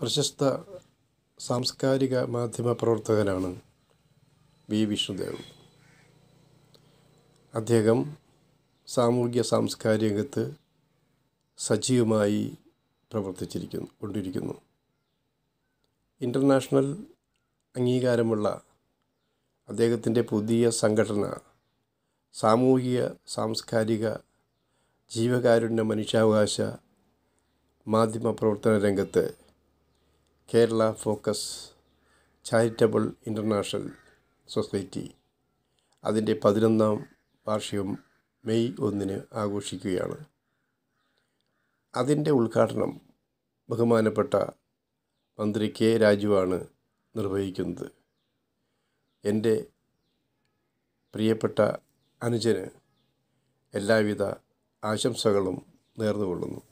പ്രശസ്ത സാംസ്കാരിക മാധ്യമ പ്രവർത്തകനാണ് വി വിഷ്ണുദേവ് അദ്ദേഹം സാമൂഹ്യ രംഗത്ത് സജീവമായി പ്രവർത്തിച്ചിരിക്കുന്നു കൊണ്ടിരിക്കുന്നു ഇൻ്റർനാഷണൽ അംഗീകാരമുള്ള അദ്ദേഹത്തിൻ്റെ പുതിയ സംഘടന സാമൂഹിക സാംസ്കാരിക ജീവകാരുണ്യ മനുഷ്യാവകാശ മാധ്യമ പ്രവർത്തന രംഗത്ത് Kerala Focus Charitable International Society അതിൻ്റെ പതിനൊന്നാം വാർഷികം മെയ് ഒന്നിന് ആഘോഷിക്കുകയാണ് അതിൻ്റെ ഉദ്ഘാടനം ബഹുമാനപ്പെട്ട മന്ത്രി കെ രാജുവാണ് നിർവഹിക്കുന്നത് എൻ്റെ പ്രിയപ്പെട്ട അനുജന് എല്ലാവിധ ആശംസകളും നേർന്നുകൊള്ളുന്നു